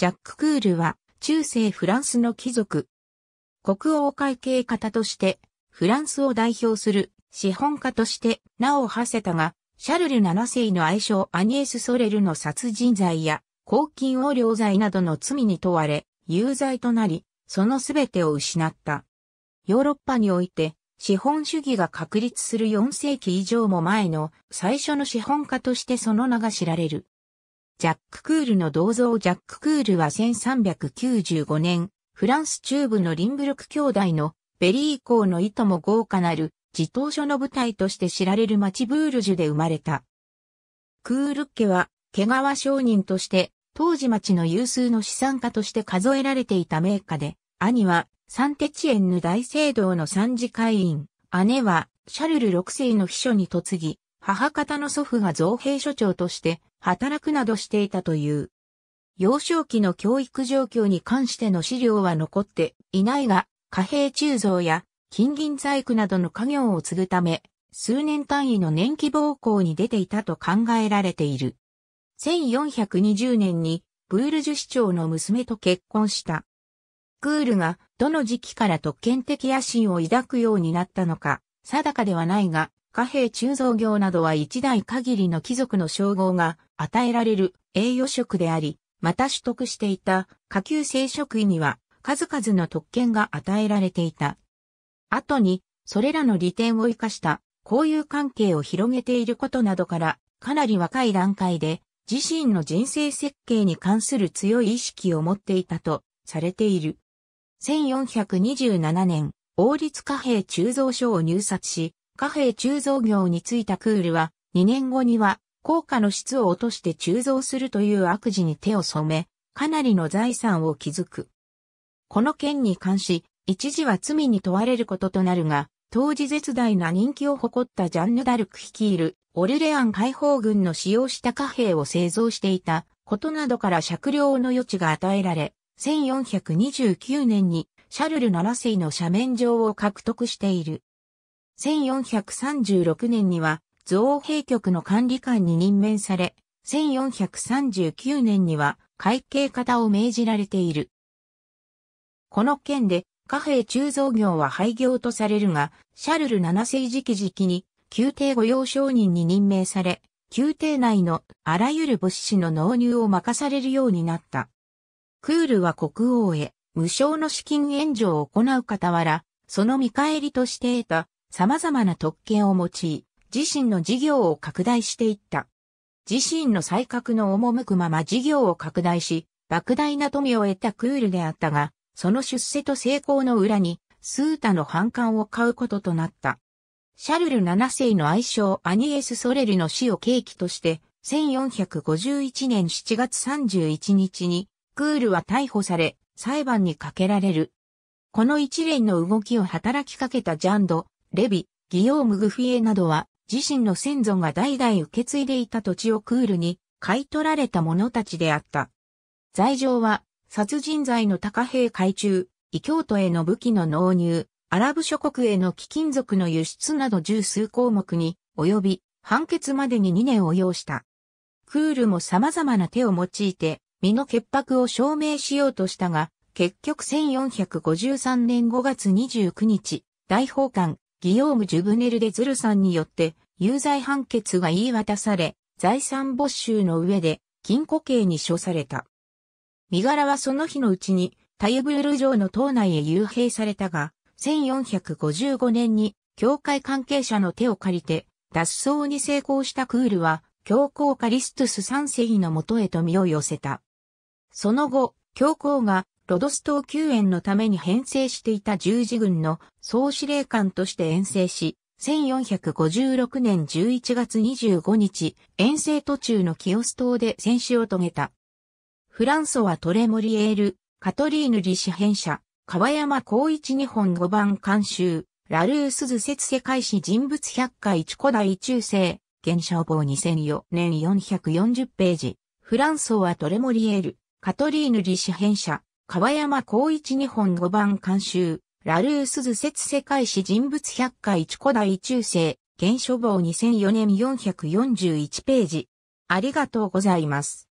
ジャック・クールは中世フランスの貴族。国王会計方として、フランスを代表する資本家として名を馳せたが、シャルル7世の愛称アニエス・ソレルの殺人罪や公金横領罪などの罪に問われ、有罪となり、そのすべてを失った。ヨーロッパにおいて、資本主義が確立する4世紀以上も前の最初の資本家としてその名が知られる。ジャック・クールの銅像ジャック・クールは1395年、フランス中部のリンブルク兄弟のベリー校のいとも豪華なる自当書の舞台として知られる町ブールジュで生まれた。クールッケは、毛皮商人として、当時町の有数の資産家として数えられていた名家で、兄は、サンテチエンヌ大聖堂の三次会員、姉は、シャルル6世の秘書に嫁ぎ、母方の祖父が造兵所長として、働くなどしていたという。幼少期の教育状況に関しての資料は残っていないが、貨幣鋳造や金銀細工などの家業を継ぐため、数年単位の年期暴行に出ていたと考えられている。1420年にブール樹市長の娘と結婚した。クールがどの時期から特権的野心を抱くようになったのか、定かではないが、貨幣鋳造業などは一代限りの貴族の称号が与えられる栄誉職であり、また取得していた下級生職位には数々の特権が与えられていた。後に、それらの利点を活かした交友関係を広げていることなどから、かなり若い段階で自身の人生設計に関する強い意識を持っていたとされている。1427年、王立貨幣鋳造所を入札し、貨幣鋳造業に就いたクールは、2年後には、硬貨の質を落として鋳造するという悪事に手を染め、かなりの財産を築く。この件に関し、一時は罪に問われることとなるが、当時絶大な人気を誇ったジャンヌ・ダルク率いるオルレアン解放軍の使用した貨幣を製造していたことなどから借量の余地が与えられ、1429年にシャルル7世の斜面上を獲得している。1436年には造幣局の管理官に任命され、1439年には会計方を命じられている。この件で貨幣鋳造業は廃業とされるが、シャルル7世時期時期に宮廷御用商人に任命され、宮廷内のあらゆる物資の納入を任されるようになった。クールは国王へ無償の資金援助を行う傍ら、その見返りとして得た様々な特権を用い、自身の事業を拡大していった。自身の才覚の赴くまま事業を拡大し、莫大な富を得たクールであったが、その出世と成功の裏に、スータの反感を買うこととなった。シャルル7世の愛称アニエス・ソレルの死を契機として、1451年7月31日に、クールは逮捕され、裁判にかけられる。この一連の動きを働きかけたジャンド、レビ、ギヨーム・グフィエなどは、自身の先祖が代々受け継いでいた土地をクールに買い取られた者たちであった。罪状は、殺人罪の高兵海中、異教徒への武器の納入、アラブ諸国への貴金属の輸出など十数項目に、及び、判決までに2年を要した。クールも様々な手を用いて、身の潔白を証明しようとしたが、結局1453年5月29日、大法官、ギヨーム・ジュブネル・デ・ズルさんによって有罪判決が言い渡され、財産没収の上で禁錮刑に処された。身柄はその日のうちにタユブール城の島内へ遊兵されたが、1455年に教会関係者の手を借りて脱走に成功したクールは、教皇カリストス三世のもとへと身を寄せた。その後、教皇がロドス島救援のために編成していた十字軍の総司令官として遠征し、1456年11月25日、遠征途中のキオス島で戦死を遂げた。フランソはトレモリエール、カトリーヌ・リシ編者、川山光一日本五番監修、ラルース図説世界史人物百科一古代中世、現象棒2004年440ページ、フランソはトレモリエール、カトリーヌ・リシ編者、川山光一日本五番監修、ラルースズ説世界史人物百科一古代中世、原書房2004年441ページ。ありがとうございます。